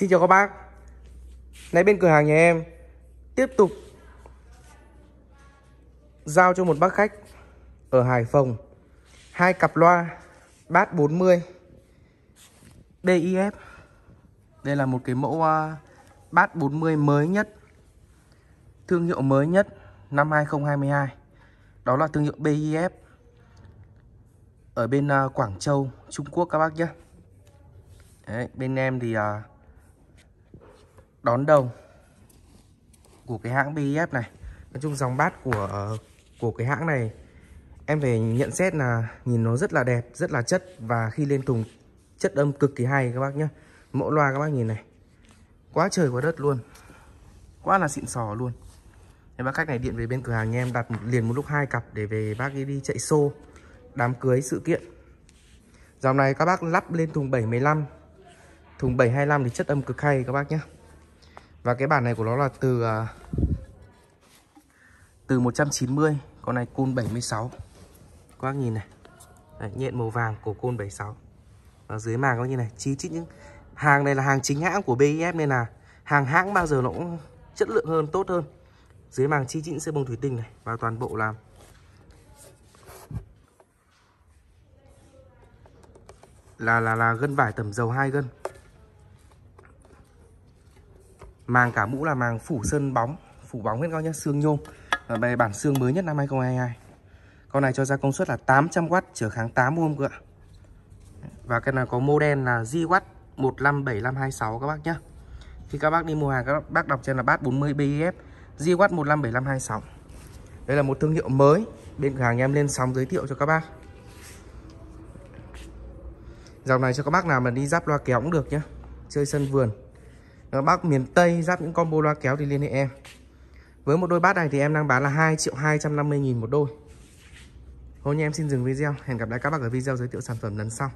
Xin chào các bác Nãy bên cửa hàng nhà em Tiếp tục Giao cho một bác khách Ở Hải Phòng hai cặp loa Bass 40 bif Đây là một cái mẫu à, Bass 40 mới nhất Thương hiệu mới nhất Năm 2022 Đó là thương hiệu BIF Ở bên à, Quảng Châu Trung Quốc các bác nhé Đấy, bên em thì uh, đón đầu của cái hãng BIF e này nói chung dòng bát của của cái hãng này em về nhận xét là nhìn nó rất là đẹp rất là chất và khi lên thùng chất âm cực kỳ hay các bác nhé mẫu loa các bác nhìn này quá trời quá đất luôn quá là xịn sò luôn em bác khách này điện về bên cửa hàng nhà em đặt liền một lúc hai cặp để về bác ấy đi chạy xô đám cưới sự kiện dòng này các bác lắp lên thùng 715 thùng 725 thì chất âm cực hay các bác nhé và cái bản này của nó là từ à, từ 190, con này côn 76. Các bác nhìn này. Đấy, nhện màu vàng của côn 76. và dưới màng các như này, chi chít những hàng này là hàng chính hãng của BIF nên là hàng hãng bao giờ nó cũng chất lượng hơn, tốt hơn. Dưới màng chi chít sẽ bông thủy tinh này và toàn bộ làm là là là gân vải tẩm dầu hai gân màng cả mũ là màng phủ sơn bóng phủ bóng hết các nhé, xương nhôm và bản xương mới nhất năm 2022 con này cho ra công suất là 800W trở kháng 8 ohm cơ ạ và cái này có model là GW 157526 các bác nhé. khi các bác đi mua hàng các bác đọc trên là bát 40 BIF GW 157526 đây là một thương hiệu mới bên cửa hàng em lên sóng giới thiệu cho các bác dòng này cho các bác nào mà đi giáp loa kéo cũng được nhé, chơi sân vườn Ờ, Bắc miền Tây giáp những combo loa kéo thì liên hệ em với một đôi bát này thì em đang bán là 2 triệu 250 nghìn một đôi Hôm nay em xin dừng video Hẹn gặp lại các bác ở video giới thiệu sản phẩm lần sau